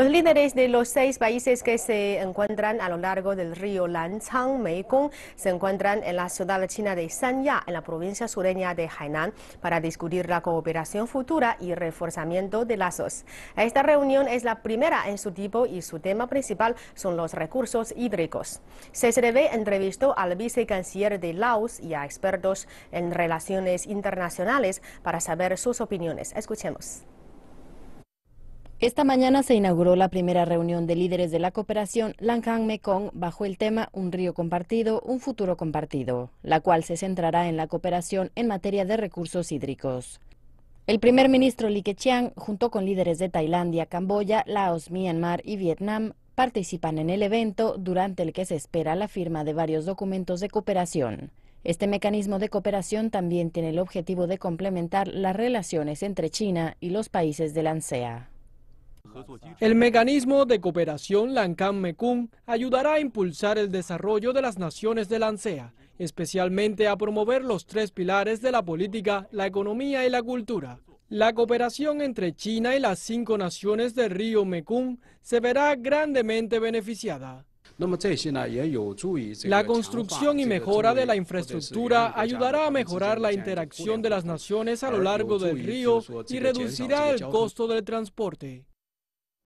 Los líderes de los seis países que se encuentran a lo largo del río Lanzhang, Mekong, se encuentran en la ciudad china de Sanya, en la provincia sureña de Hainan, para discutir la cooperación futura y reforzamiento de lazos. Esta reunión es la primera en su tipo y su tema principal son los recursos hídricos. CSRB entrevistó al vicecanciller de Laos y a expertos en relaciones internacionales para saber sus opiniones. Escuchemos. Esta mañana se inauguró la primera reunión de líderes de la cooperación Langhang Mekong bajo el tema Un río compartido, un futuro compartido, la cual se centrará en la cooperación en materia de recursos hídricos. El primer ministro Li Keqiang, junto con líderes de Tailandia, Camboya, Laos, Myanmar y Vietnam, participan en el evento durante el que se espera la firma de varios documentos de cooperación. Este mecanismo de cooperación también tiene el objetivo de complementar las relaciones entre China y los países de la ANSEA. El mecanismo de cooperación lancán mekong ayudará a impulsar el desarrollo de las naciones de la especialmente a promover los tres pilares de la política, la economía y la cultura. La cooperación entre China y las cinco naciones del río Mekong se verá grandemente beneficiada. La construcción y mejora de la infraestructura ayudará a mejorar la interacción de las naciones a lo largo del río y reducirá el costo del transporte.